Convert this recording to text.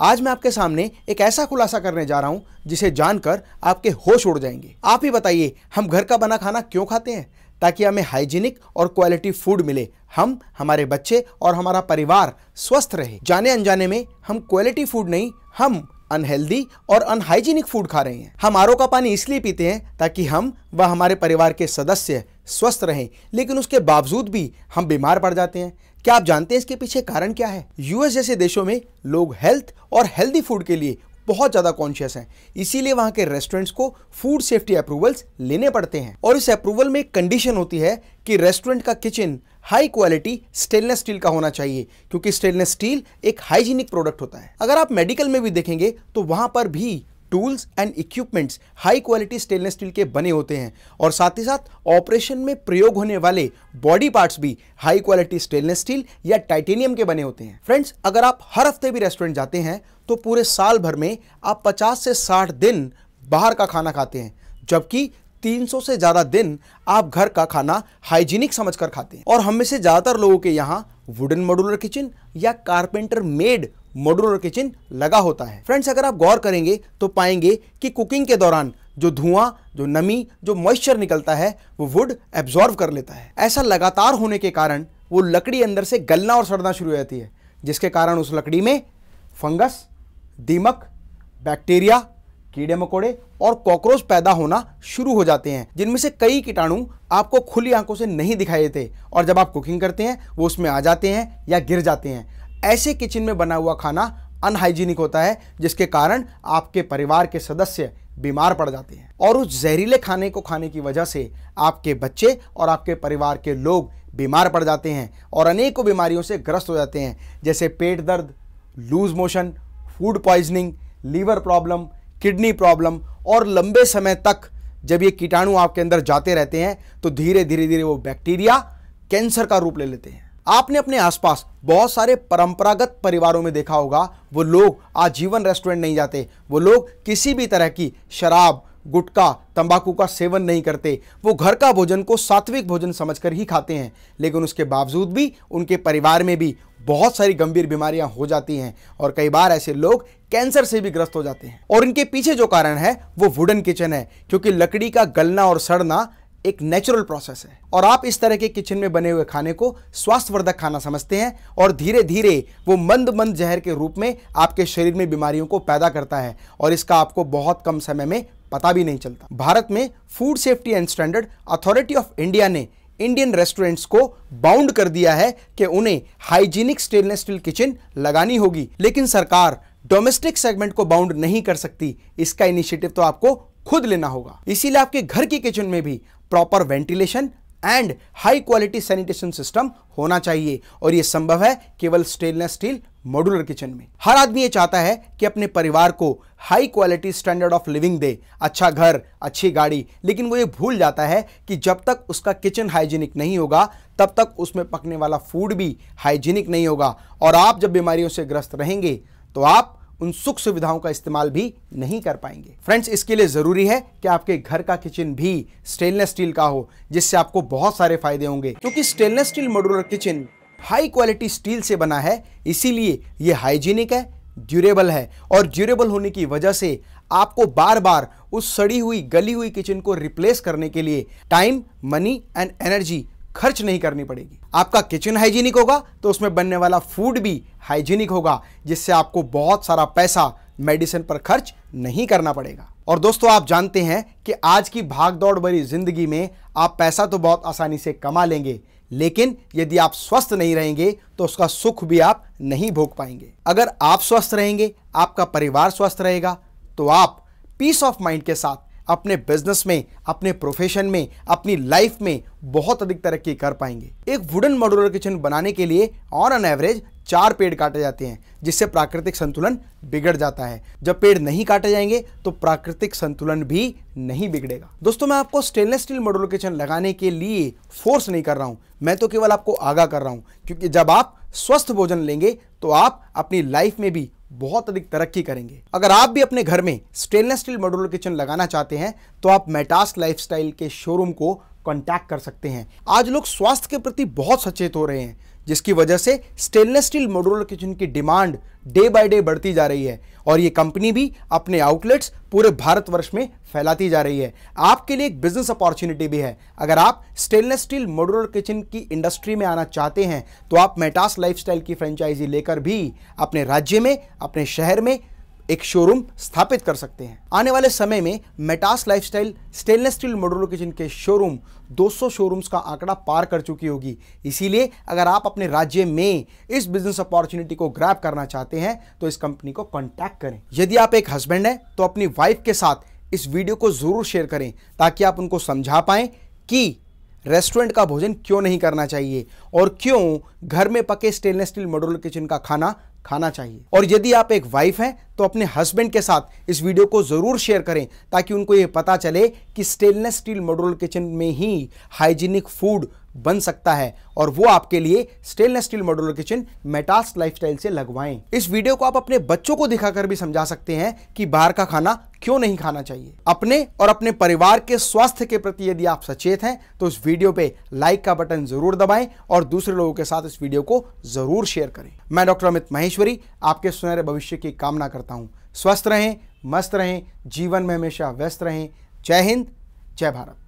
आज मैं आपके सामने एक ऐसा खुलासा करने जा रहा हूँ जिसे जानकर आपके होश उड़ जाएंगे आप ही बताइए हम घर का बना खाना क्यों खाते हैं ताकि हमें हाइजीनिक और क्वालिटी फूड मिले हम हमारे बच्चे और हमारा परिवार स्वस्थ रहे जाने अनजाने में हम क्वालिटी फूड नहीं हम अनहेल्दी और अनहाइजीनिक फूड खा रहे हैं हम आरओ का पानी इसलिए पीते हैं ताकि हम व हमारे परिवार के सदस्य स्वस्थ रहें लेकिन उसके बावजूद भी हम बीमार पड़ जाते हैं क्या आप जानते हैं इसके पीछे कारण क्या है यूएस जैसे देशों में लोग हेल्थ और हेल्दी फूड के लिए बहुत ज़्यादा कॉन्शियस हैं इसीलिए वहां के रेस्टोरेंट्स को फूड सेफ्टी अप्रूवल्स लेने पड़ते हैं और इस अप्रूवल में एक कंडीशन होती है कि रेस्टोरेंट का kitchen high quality stainless steel का होना चाहिए क्योंकि स्टेनलेस स्टील एक हाइजीनिक प्रोडक्ट होता है अगर आप मेडिकल में भी देखेंगे तो वहां पर भी tools and equipments high quality stainless steel के बने होते हैं और साथ ही साथ ऑपरेशन में प्रयोग होने वाले बॉडी पार्ट्स भी हाई क्वालिटी स्टेनलेस स्टील या टाइटेनियम के बने होते हैं फ्रेंड्स अगर आप हर हफ्ते भी रेस्टोरेंट जाते हैं तो पूरे साल भर में आप 50 से 60 दिन बाहर का खाना खाते हैं जबकि 300 से ज़्यादा दिन आप घर का खाना हाइजीनिक समझकर खाते हैं और हम में से ज़्यादातर लोगों के यहाँ वुडन मॉडुलर किचन या कारपेंटर मेड मॉड्यूलर किचन लगा होता है फ्रेंड्स अगर आप गौर करेंगे तो पाएंगे कि कुकिंग के दौरान जो धुआं जो नमी जो मॉइस्चर निकलता है वो वुड एब्जॉर्व कर लेता है ऐसा लगातार होने के कारण वो लकड़ी अंदर से गलना और सड़ना शुरू हो जाती है जिसके कारण उस लकड़ी में फंगस दीमक बैक्टीरिया कीड़े मकोड़े और कॉकरोच पैदा होना शुरू हो जाते हैं जिनमें से कई कीटाणु आपको खुली आंखों से नहीं दिखाई देते और जब आप कुकिंग करते हैं वो उसमें आ जाते हैं या गिर जाते हैं ऐसे किचन में बना हुआ खाना अनहाइजीनिक होता है जिसके कारण आपके परिवार के सदस्य बीमार पड़ जाते हैं और उस जहरीले खाने को खाने की वजह से आपके बच्चे और आपके परिवार के लोग बीमार पड़ जाते हैं और अनेकों बीमारियों से ग्रस्त हो जाते हैं जैसे पेट दर्द loose motion food poisoning liver problem kidney problem और लंबे समय तक जब ये कीटाणु आपके अंदर जाते रहते हैं तो धीरे धीरे धीरे वो बैक्टीरिया कैंसर का रूप ले लेते हैं आपने अपने आसपास बहुत सारे परंपरागत परिवारों में देखा होगा वो लोग आजीवन रेस्टोरेंट नहीं जाते वो लोग किसी भी तरह की शराब गुटखा तंबाकू का सेवन नहीं करते वो घर का भोजन को सात्विक भोजन समझकर ही खाते हैं लेकिन उसके बावजूद भी उनके परिवार में भी बहुत सारी गंभीर बीमारियां हो जाती हैं और कई बार ऐसे लोग कैंसर से भी ग्रस्त हो जाते हैं और इनके पीछे जो कारण है वो वुडन किचन है क्योंकि लकड़ी का गलना और सड़ना एक नेचुरल प्रोसेस है और आप इस तरह के किचन में बने हुए खाने को स्वास्थ्यवर्धक खाना समझते हैं और धीरे धीरे वो मंद मंद जहर के रूप में आपके शरीर में बीमारियों को पैदा करता है और इसका आपको बहुत कम समय में पता भी नहीं चलता भारत में food safety and standard authority of India ने इंडियन रेस्टोरेंट्स को बाउंड कर दिया है कि उन्हें हाइजीनिक स्टेनलेस स्टील किचन लगानी होगी लेकिन सरकार डोमेस्टिक सेगमेंट को बाउंड नहीं कर सकती इसका इनिशिएटिव तो आपको खुद लेना होगा इसीलिए आपके घर की किचन में भी proper ventilation and high quality sanitation system होना चाहिए और यह संभव है केवल स्टेनलेस स्टील मॉड्यूलर किचन में हर आदमी ये चाहता है कि अपने परिवार को high quality standard of living दे अच्छा घर अच्छी गाड़ी लेकिन वो ये भूल जाता है कि जब तक उसका किचन हाइजीनिक नहीं होगा तब तक उसमें पकने वाला फूड भी हाइजीनिक नहीं होगा और आप जब बीमारियों से ग्रस्त रहेंगे तो आप उन सुख सुविधाओं का इस्तेमाल भी नहीं कर पाएंगे फ्रेंड्स इसके लिए ज़रूरी है कि आपके घर का किचन भी स्टेनलेस स्टील का हो जिससे आपको बहुत सारे फायदे होंगे क्योंकि stainless steel modular kitchen high quality steel से बना है इसीलिए ये हाइजीनिक है ड्यूरेबल है और ड्यूरेबल होने की वजह से आपको बार बार उस सड़ी हुई गली हुई किचन को रिप्लेस करने के लिए टाइम मनी एंड एनर्जी खर्च नहीं करनी पड़ेगी आपका किचन हाइजीनिक होगा तो उसमें बनने वाला फूड भी हाइजीनिक होगा जिससे आपको बहुत सारा पैसा मेडिसिन पर खर्च नहीं करना पड़ेगा और दोस्तों आप जानते हैं कि आज की भागदौड़ भरी जिंदगी में आप पैसा तो बहुत आसानी से कमा लेंगे लेकिन यदि आप स्वस्थ नहीं रहेंगे तो उसका सुख भी आप नहीं भोग पाएंगे अगर आप स्वस्थ रहेंगे आपका परिवार स्वस्थ रहेगा तो आप पीस ऑफ माइंड के साथ अपने बिजनेस में अपने प्रोफेशन में अपनी लाइफ में बहुत अधिक तरक्की कर पाएंगे एक वुडन मॉड्यूलर किचन बनाने के लिए ऑन एन एवरेज चार पेड़ काटे जाते हैं जिससे प्राकृतिक संतुलन बिगड़ जाता है जब पेड़ नहीं काटे जाएंगे तो प्राकृतिक संतुलन भी नहीं बिगड़ेगा दोस्तों मैं आपको स्टेनलेस स्टील मॉड्यूलर किचन लगाने के लिए फोर्स नहीं कर रहा हूँ मैं तो केवल आपको आगाह कर रहा हूँ क्योंकि जब आप स्वस्थ भोजन लेंगे तो आप अपनी लाइफ में भी बहुत अधिक तरक्की करेंगे अगर आप भी अपने घर में स्टेनलेस स्टील मॉड्यूलर किचन लगाना चाहते हैं तो आप मेटास लाइफस्टाइल के शोरूम को कॉन्टैक्ट कर सकते हैं आज लोग स्वास्थ्य के प्रति बहुत सचेत हो रहे हैं जिसकी वजह से स्टेनलेस स्टील मॉड्यूलर किचन की डिमांड डे बाय डे बढ़ती जा रही है और ये कंपनी भी अपने आउटलेट्स पूरे भारतवर्ष में फैलाती जा रही है आपके लिए एक बिजनेस अपॉर्चुनिटी भी है अगर आप स्टेनलेस स्टील मॉड्यूलर किचन की इंडस्ट्री में आना चाहते हैं तो आप मेटास लाइफस्टाइल की फ्रेंचाइजी लेकर भी अपने राज्य में अपने शहर में एक शोरूम स्थापित कर सकते हैं आने वाले समय में Metas lifestyle stainless steel modular kitchen के शोरूम 200 शोरूम्स का आंकड़ा पार कर चुकी होगी इसीलिए अगर आप अपने राज्य में इस बिजनेस अपॉर्चुनिटी को ग्रैप करना चाहते हैं तो इस कंपनी को कॉन्टैक्ट करें यदि आप एक हस्बैंड हैं तो अपनी वाइफ के साथ इस वीडियो को जरूर शेयर करें ताकि आप उनको समझा पाएं कि रेस्टोरेंट का भोजन क्यों नहीं करना चाहिए और क्यों घर में पके स्टेनलेस स्टील मॉडुलर किचन का खाना खाना चाहिए और यदि आप एक वाइफ हैं तो अपने हस्बैंड के साथ इस वीडियो को ज़रूर शेयर करें ताकि उनको ये पता चले कि स्टेनलेस स्टील मॉड्यूलर किचन में ही हाइजीनिक फूड बन सकता है और वो आपके लिए stainless steel modular kitchen Metas lifestyle से लगवाएं इस वीडियो को आप अपने बच्चों को दिखाकर भी समझा सकते हैं कि बाहर का खाना क्यों नहीं खाना चाहिए अपने और अपने परिवार के स्वास्थ्य के प्रति यदि आप सचेत हैं तो इस वीडियो पे लाइक का बटन जरूर दबाएं और दूसरे लोगों के साथ इस वीडियो को जरूर शेयर करें मैं डॉक्टर अमित महेश्वरी आपके सुनहरे भविष्य की कामना करता हूँ स्वस्थ रहें मस्त रहें जीवन में हमेशा व्यस्त रहें जय हिंद जय भारत